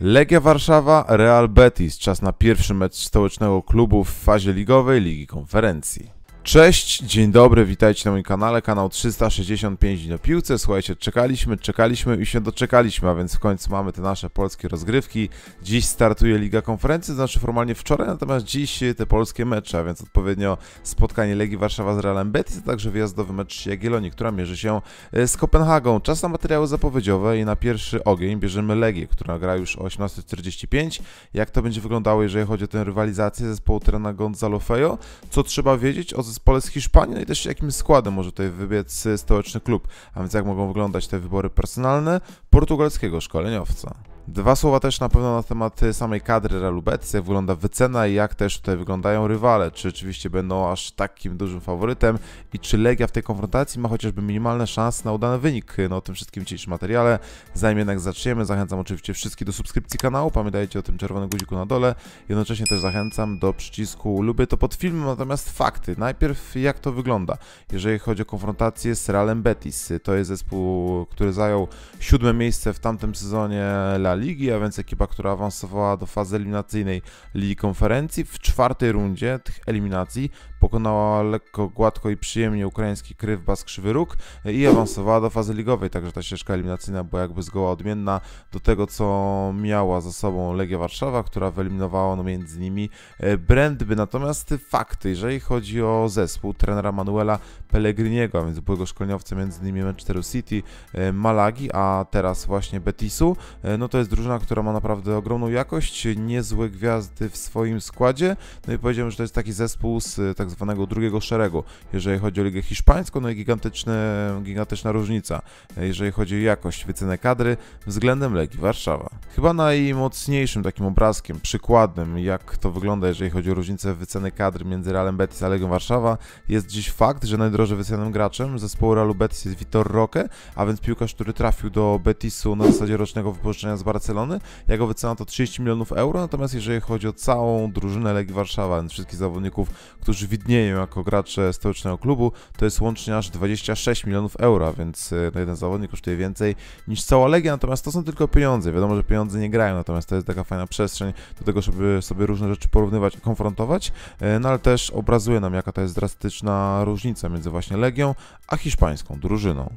Legia Warszawa, Real Betis. Czas na pierwszy mecz stołecznego klubu w fazie ligowej Ligi Konferencji. Cześć, dzień dobry, witajcie na moim kanale, kanał 365 dni na piłce. Słuchajcie, czekaliśmy, czekaliśmy i się doczekaliśmy, a więc w końcu mamy te nasze polskie rozgrywki. Dziś startuje Liga Konferencji, to znaczy formalnie wczoraj, natomiast dziś te polskie mecze, a więc odpowiednio spotkanie Legii Warszawa z Realem Betis, a także wyjazdowy mecz Jagiellonii, która mierzy się e, z Kopenhagą. Czas na materiały zapowiedziowe i na pierwszy ogień bierzemy Legię, która gra już o 18.45. Jak to będzie wyglądało, jeżeli chodzi o tę rywalizację zespołu Trena Gonzalo Fejo? Co trzeba wiedzieć o zespołu zespole z Hiszpanii, no i też jakim składem może tutaj wybiec e, stołeczny klub, a więc jak mogą wyglądać te wybory personalne portugalskiego szkoleniowca. Dwa słowa też na pewno na temat y, samej kadry Realu Betis, jak wygląda wycena i jak też tutaj wyglądają rywale. Czy rzeczywiście będą aż takim dużym faworytem i czy Legia w tej konfrontacji ma chociażby minimalne szanse na udany wynik. No o tym wszystkim w dzisiejszym materiale. Zanim jednak zaczniemy, zachęcam oczywiście wszystkich do subskrypcji kanału. Pamiętajcie o tym czerwonym guziku na dole. Jednocześnie też zachęcam do przycisku lubię to pod filmem, natomiast fakty. Najpierw jak to wygląda, jeżeli chodzi o konfrontację z Realem Betis. To jest zespół, który zajął siódme miejsce w tamtym sezonie La Ligi, a więc ekipa, która awansowała do fazy eliminacyjnej Ligi Konferencji. W czwartej rundzie tych eliminacji pokonała lekko, gładko i przyjemnie ukraiński Krywbas Krzywy Róg e, i awansowała do fazy ligowej, także ta ścieżka eliminacyjna była jakby zgoła odmienna do tego, co miała za sobą Legia Warszawa, która wyeliminowała no, między nimi e, Brandby. Natomiast fakty, jeżeli chodzi o zespół trenera Manuela Pellegriniego, a więc byłego szkoleniowca między innymi Manchester City, e, Malagi, a teraz właśnie Betisu, no to jest jest drużyna, która ma naprawdę ogromną jakość, niezłe gwiazdy w swoim składzie. No i powiedziałbym, że to jest taki zespół z e, tak zwanego drugiego szeregu, jeżeli chodzi o Ligę Hiszpańską, no i gigantyczne, gigantyczna różnica, e, jeżeli chodzi o jakość, wycenę kadry względem Legii Warszawa. Chyba najmocniejszym takim obrazkiem, przykładem, jak to wygląda, jeżeli chodzi o różnicę wyceny kadry między Realem Betis a Legią Warszawa, jest dziś fakt, że najdrożej wycenionym graczem zespołu Realu Betis jest Vitor Roque, a więc piłkarz, który trafił do Betisu na zasadzie rocznego wypożyczenia z Barcelony Barcelony. Jego wycena to 30 milionów euro, natomiast jeżeli chodzi o całą drużynę Legii Warszawa, wszystkich zawodników, którzy widnieją jako gracze stołecznego klubu, to jest łącznie aż 26 milionów euro, więc y, no, jeden zawodnik kosztuje więcej niż cała Legia, natomiast to są tylko pieniądze. Wiadomo, że pieniądze nie grają, natomiast to jest taka fajna przestrzeń do tego, żeby sobie różne rzeczy porównywać i konfrontować, y, no ale też obrazuje nam, jaka to jest drastyczna różnica między właśnie Legią a hiszpańską drużyną.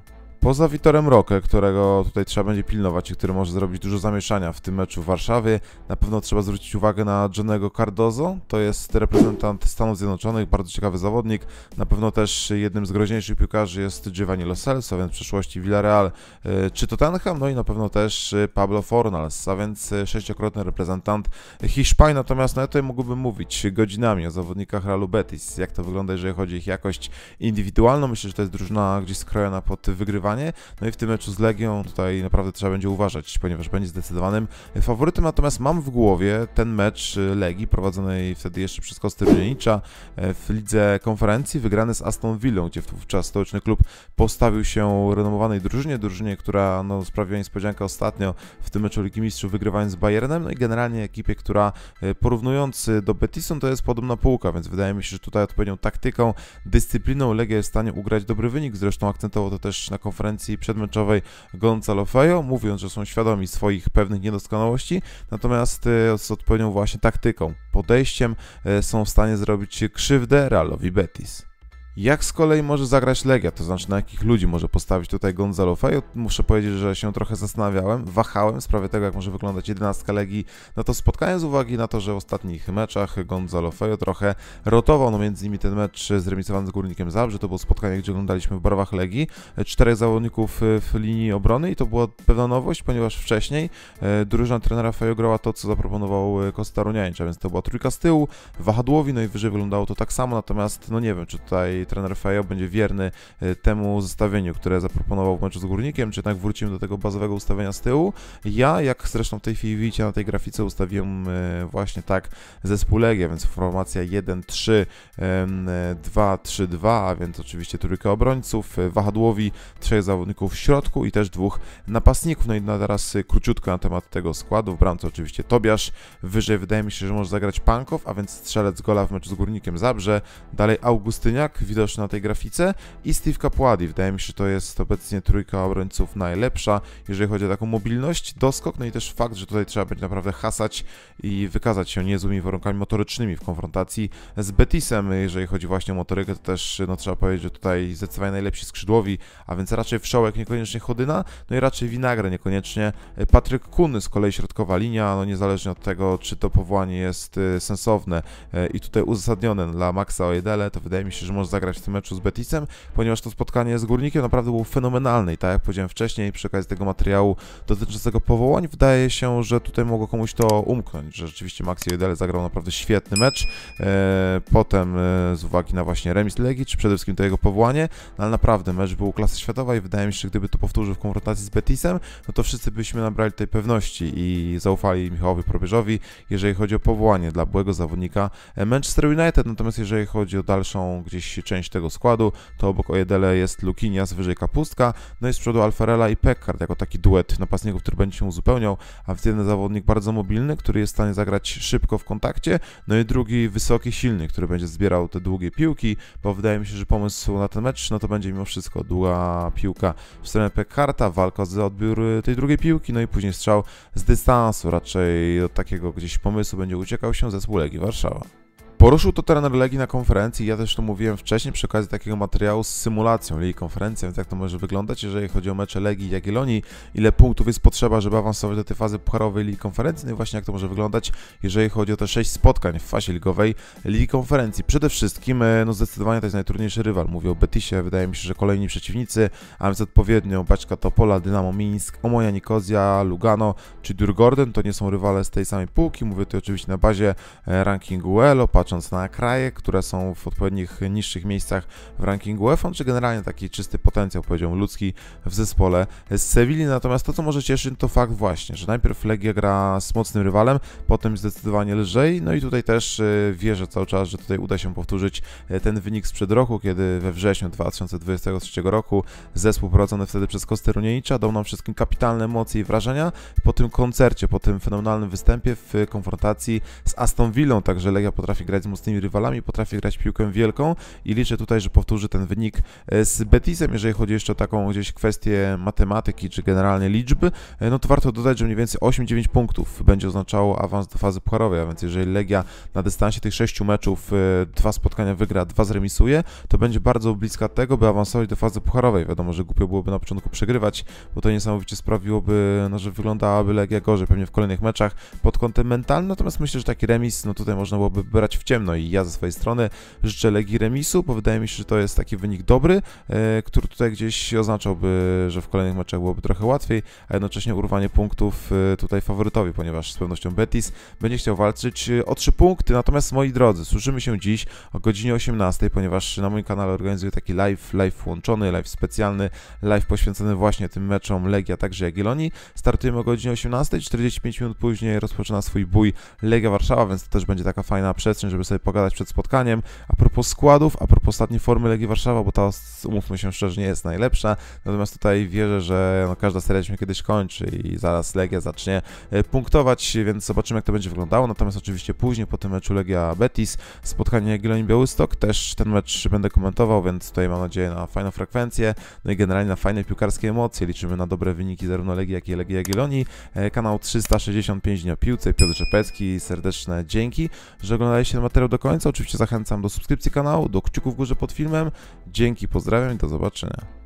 Poza Witorem Rokę, którego tutaj trzeba będzie pilnować i który może zrobić dużo zamieszania w tym meczu w Warszawie, na pewno trzeba zwrócić uwagę na Johnego Cardozo. To jest reprezentant Stanów Zjednoczonych, bardzo ciekawy zawodnik. Na pewno też jednym z groźniejszych piłkarzy jest Giovanni Lo Celso, więc w przeszłości Villarreal e, czy Tottenham, no i na pewno też e, Pablo Fornals, a więc e, sześciokrotny reprezentant Hiszpanii. Natomiast no ja tutaj mógłbym mówić godzinami o zawodnikach Realu Betis, jak to wygląda, jeżeli chodzi o ich jakość indywidualną. Myślę, że to jest drużyna gdzieś skrojona pod wygrywanie zdecydowanie. No i w tym meczu z Legią tutaj naprawdę trzeba będzie uważać, ponieważ będzie zdecydowanym faworytem. Natomiast mam w głowie ten mecz y, Legii, prowadzonej wtedy jeszcze przez Kosty Bienicza e, w lidze konferencji, wygrany z Aston Villą, gdzie wówczas stołeczny klub postawił się renomowanej drużynie, drużynie, która no, sprawiła niespodziankę ostatnio w tym meczu Ligi Mistrzów, wygrywając z Bayernem, no i generalnie ekipie, która e, porównując e, do Betisu, to jest podobna półka, więc wydaje mi się, że tutaj odpowiednią taktyką, dyscypliną Legia jest w stanie ugrać dobry wynik, zresztą akcentował to też na konferencji konferencji przedmeczowej Gonzalo Fejo, mówiąc, że są świadomi swoich pewnych niedoskonałości, natomiast e, z odpowiednią właśnie taktyką, podejściem e, są w stanie zrobić krzywdę Realowi Betis. Jak z kolei może zagrać Legia, to znaczy na jakich ludzi może postawić tutaj Gonzalo Fejo? muszę powiedzieć, że się trochę zastanawiałem, wahałem w sprawie tego, jak może wyglądać 11 Legii na no to spotkanie z uwagi na to, że w ostatnich meczach Gonzalo Fejo trochę rotował, no między innymi ten mecz zremisowany z Górnikiem Zabrze, to było spotkanie, gdzie oglądaliśmy w barwach Legii, e, czterech zawodników e, w linii obrony i to była pewna nowość, ponieważ wcześniej e, drużyna trenera Fejo grała to, co zaproponował Kostaruniańcza, więc to była trójka z tyłu, wahadłowi, no i wyżej wyglądało to tak samo, natomiast no nie wiem, czy tutaj trener Fejo będzie wierny e, temu zestawieniu, które zaproponował w meczu z Górnikiem, czy jednak wrócimy do tego bazowego ustawienia z tyłu. Ja, jak zresztą w tej chwili widzicie na tej grafice, ustawiłem e, właśnie tak zespół Legia, więc formacja 1-3, 2-3-2, e, a więc oczywiście trójkę obrońców, wahadłowi, trzech zawodników w środku i też dwóch napastników. No i na teraz króciutko na temat tego składu. W bramce oczywiście Tobiasz, wyżej wydaje mi się, że może zagrać Pankow, a więc strzelec gola w meczu z Górnikiem Zabrze. Dalej Augustyniak, widoczny na tej grafice i Steve Capuadi. Wydaje mi się, że to jest obecnie trójka obrońców najlepsza, jeżeli chodzi o taką mobilność, doskok, no i też fakt, że tutaj trzeba będzie naprawdę hasać i wykazać się niezłymi warunkami motorycznymi w konfrontacji z Betisem. Jeżeli chodzi właśnie o motorykę, to też no, trzeba powiedzieć, że tutaj zdecydowanie najlepsi skrzydłowi, a więc raczej Wszołek, niekoniecznie Chodyna, no i raczej Winagre, niekoniecznie e, Patryk Kuny, z kolei środkowa linia, no niezależnie od tego, czy to powołanie jest e, sensowne e, i tutaj uzasadnione dla Maxa Ojedele, to wydaje mi się, że może zagrać zagrać w tym meczu z Betisem, ponieważ to spotkanie z Górnikiem naprawdę było fenomenalne i tak jak powiedziałem wcześniej przy okazji tego materiału dotyczącego powołań, wydaje się, że tutaj mogło komuś to umknąć, że rzeczywiście Maxi Jedele zagrał naprawdę świetny mecz, e, potem e, z uwagi na właśnie remis Legii, czy przede wszystkim to jego powołanie, no ale naprawdę mecz był klasy światowej i wydaje mi się, że gdyby to powtórzył w konfrontacji z Betisem, no to wszyscy byśmy nabrali tej pewności i zaufali Michałowi Probierzowi, jeżeli chodzi o powołanie dla byłego zawodnika Manchester United, natomiast jeżeli chodzi o dalszą gdzieś część tego składu, to obok Ojedele jest z wyżej Kapustka, no i z przodu Alfarela i pekard jako taki duet napastników, który będzie się uzupełniał, a więc jeden zawodnik bardzo mobilny, który jest w stanie zagrać szybko w kontakcie, no i drugi wysoki, silny, który będzie zbierał te długie piłki, bo wydaje mi się, że pomysł na ten mecz, no to będzie mimo wszystko długa piłka w stronę pekarta, walka za odbiór y, tej drugiej piłki, no i później strzał z dystansu, raczej od takiego gdzieś pomysłu będzie uciekał się zespół Legii Warszawa. Poruszył to teren legii na konferencji, ja też to mówiłem wcześniej przy okazji takiego materiału z symulacją Ligi Konferencji, więc jak to może wyglądać, jeżeli chodzi o mecze Legii i Jagiellonii, ile punktów jest potrzeba, żeby awansować do tej fazy pucharowej Ligi Konferencji, no i właśnie jak to może wyglądać, jeżeli chodzi o te 6 spotkań w fazie ligowej Ligi Konferencji. Przede wszystkim, e, no zdecydowanie to jest najtrudniejszy rywal, mówię o Betisie, wydaje mi się, że kolejni przeciwnicy, a więc odpowiednio Baczka Topola, Dynamo Mińsk, Omoja Nikozja, Lugano czy Durgorden, to nie są rywale z tej samej półki, mówię tu oczywiście na bazie e, rankingu Elo, patrz patrząc na kraje, które są w odpowiednich niższych miejscach w rankingu UEFA, czy generalnie taki czysty potencjał, powiedziałbym, ludzki w zespole z Sewilli. Natomiast to, co może cieszyć, to fakt właśnie, że najpierw Legia gra z mocnym rywalem, potem zdecydowanie lżej, no i tutaj też y, wierzę cały czas, że tutaj uda się powtórzyć y, ten wynik sprzed roku, kiedy we wrześniu 2023 roku zespół prowadzony wtedy przez Kosterunieicza dał nam wszystkim kapitalne emocje i wrażenia po tym koncercie, po tym fenomenalnym występie w konfrontacji z Aston Villą, także Legia potrafi grać z mocnymi rywalami, potrafi grać piłkę wielką i liczę tutaj, że powtórzy ten wynik e, z Betisem. Jeżeli chodzi jeszcze o taką gdzieś kwestię matematyki czy generalnie liczby, e, no to warto dodać, że mniej więcej 8-9 punktów będzie oznaczało awans do fazy pucharowej, a więc jeżeli Legia na dystansie tych 6 meczów e, dwa spotkania wygra, dwa zremisuje, to będzie bardzo bliska tego, by awansować do fazy pucharowej. Wiadomo, że głupio byłoby na początku przegrywać, bo to niesamowicie sprawiłoby, no, że wyglądałaby Legia gorzej pewnie w kolejnych meczach pod kątem mentalnym, natomiast myślę, że taki remis, no tutaj można byłoby brać w no i ja ze swojej strony życzę Legii remisu, bo wydaje mi się, że to jest taki wynik dobry, e, który tutaj gdzieś oznaczałby, że w kolejnych meczach byłoby trochę łatwiej, a jednocześnie urwanie punktów e, tutaj faworytowi, ponieważ z pewnością Betis będzie chciał walczyć e, o trzy punkty. Natomiast moi drodzy, słyszymy się dziś o godzinie 18, ponieważ na moim kanale organizuję taki live, live łączony, live specjalny, live poświęcony właśnie tym meczom Legia, także Jagiellonii. Startujemy o godzinie 18, 45 minut później rozpoczyna swój bój Legia Warszawa, więc to też będzie taka fajna przestrzeń, żeby żeby sobie pogadać przed spotkaniem. A propos składów, a propos ostatniej formy Legii Warszawa, bo ta, umówmy się szczerze, nie jest najlepsza. Natomiast tutaj wierzę, że no, każda seria się kiedyś kończy i zaraz Legia zacznie e, punktować, więc zobaczymy, jak to będzie wyglądało. Natomiast oczywiście później, po tym meczu Legia Betis, spotkanie Giloń Białystok, też ten mecz będę komentował, więc tutaj mam nadzieję na fajną frekwencję, no i generalnie na fajne piłkarskie emocje. Liczymy na dobre wyniki zarówno Legii, jak i Legii Jagiellonii. E, kanał 365 dnia piłce, Piotr Rzepecki, serdeczne dzięki, że oglądaliście ten materiał do końca. Oczywiście zachęcam do subskrypcji kanału, do kciuku w górze pod filmem. Dzięki, pozdrawiam i do zobaczenia.